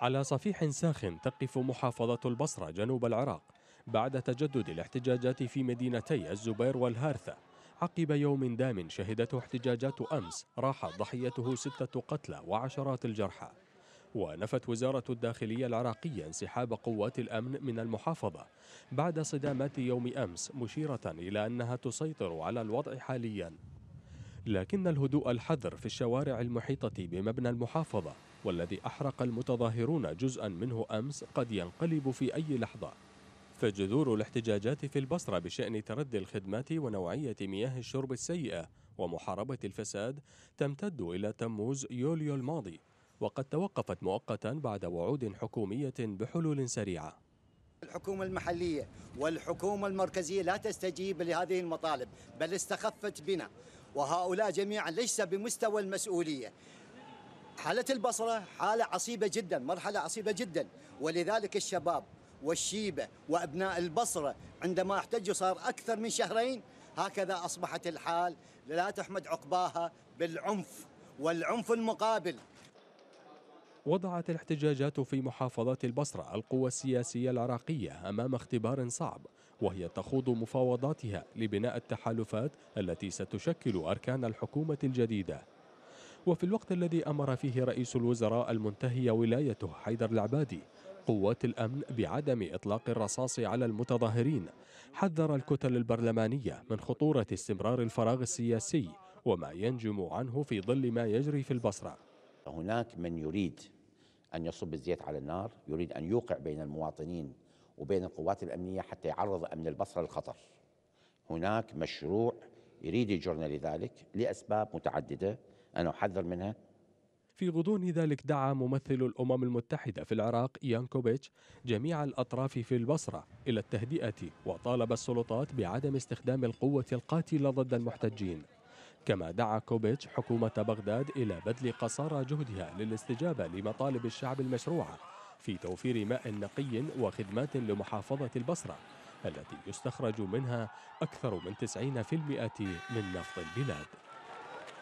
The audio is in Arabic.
على صفيح ساخن تقف محافظة البصرة جنوب العراق بعد تجدد الاحتجاجات في مدينتي الزبير والهارثة عقب يوم دام شهدته احتجاجات أمس راح ضحيته ستة قتلى وعشرات الجرحى ونفت وزارة الداخلية العراقية انسحاب قوات الأمن من المحافظة بعد صدامات يوم أمس مشيرة إلى أنها تسيطر على الوضع حالياً لكن الهدوء الحذر في الشوارع المحيطة بمبنى المحافظة والذي أحرق المتظاهرون جزءا منه أمس قد ينقلب في أي لحظة فجذور الاحتجاجات في البصرة بشأن تردي الخدمات ونوعية مياه الشرب السيئة ومحاربة الفساد تمتد إلى تموز يوليو الماضي وقد توقفت مؤقتا بعد وعود حكومية بحلول سريعة الحكومة المحلية والحكومة المركزية لا تستجيب لهذه المطالب بل استخفت بنا وهؤلاء جميعا ليس بمستوى المسؤولية حالة البصرة حالة عصيبة جدا مرحلة عصيبة جدا ولذلك الشباب والشيبة وأبناء البصرة عندما احتجوا صار أكثر من شهرين هكذا أصبحت الحال لا تحمد عقباها بالعنف والعنف المقابل وضعت الاحتجاجات في محافظة البصرة القوى السياسية العراقية أمام اختبار صعب وهي تخوض مفاوضاتها لبناء التحالفات التي ستشكل أركان الحكومة الجديدة وفي الوقت الذي أمر فيه رئيس الوزراء المنتهي ولايته حيدر العبادي قوات الأمن بعدم إطلاق الرصاص على المتظاهرين حذر الكتل البرلمانية من خطورة استمرار الفراغ السياسي وما ينجم عنه في ظل ما يجري في البصره فهناك من يريد أن يصب الزيت على النار يريد أن يوقع بين المواطنين وبين القوات الأمنية حتى يعرض أمن البصرة للخطر هناك مشروع يريد يجرنا لذلك لأسباب متعددة أنا أحذر منها في غضون ذلك دعا ممثل الأمم المتحدة في العراق يانكوفيتش جميع الأطراف في البصرة إلى التهدئة وطالب السلطات بعدم استخدام القوة القاتلة ضد المحتجين كما دعا كوبيتش حكومة بغداد إلى بذل قصارى جهدها للاستجابة لمطالب الشعب المشروعة في توفير ماء نقي وخدمات لمحافظة البصرة التي يستخرج منها أكثر من 90% من نفط البلاد